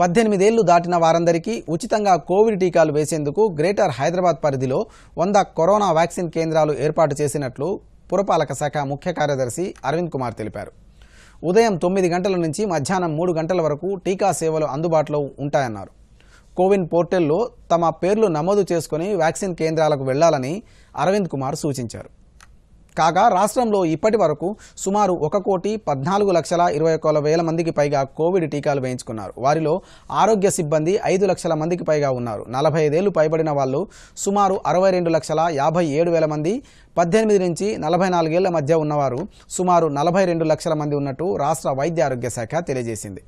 పద్దెనిమిదేళ్లు దాటిన వారందరికీ ఉచితంగా కోవిడ్ టీకాలు వేసేందుకు గ్రేటర్ హైదరాబాద్ పరిధిలో వంద కరోనా వ్యాక్సిన్ కేంద్రాలు ఏర్పాటు చేసినట్లు పురపాలక శాఖ ముఖ్య కార్యదర్శి అరవింద్ కుమార్ తెలిపారు ఉదయం తొమ్మిది గంటల నుంచి మధ్యాహ్నం మూడు గంటల వరకు టీకా సేవలు అందుబాటులో ఉంటాయన్నారు కోవిన్ పోర్టల్లో తమ పేర్లు నమోదు చేసుకుని వ్యాక్సిన్ కేంద్రాలకు వెళ్లాలని అరవింద్ కుమార్ సూచించారు కాగా రాష్ట్రంలో ఇప్పటి వరకు సుమారు ఒక కోటి పద్నాలుగు లక్షల ఇరవై ఒక వేల మందికి పైగా కోవిడ్ టీకాలు వేయించుకున్నారు వారిలో ఆరోగ్య సిబ్బంది ఐదు లక్షల మందికి పైగా ఉన్నారు నలభై ఐదేళ్లు పైబడిన వాళ్ళు సుమారు అరవై రెండు లక్షల యాభై ఏడు వేల మంది పద్దెనిమిది నుంచి నలభై నాలుగేళ్ల మధ్య ఉన్నవారు సుమారు నలభై రెండు లక్షల మంది ఉన్నట్టు రాష్ట్ర వైద్య ఆరోగ్య శాఖ తెలియజేసింది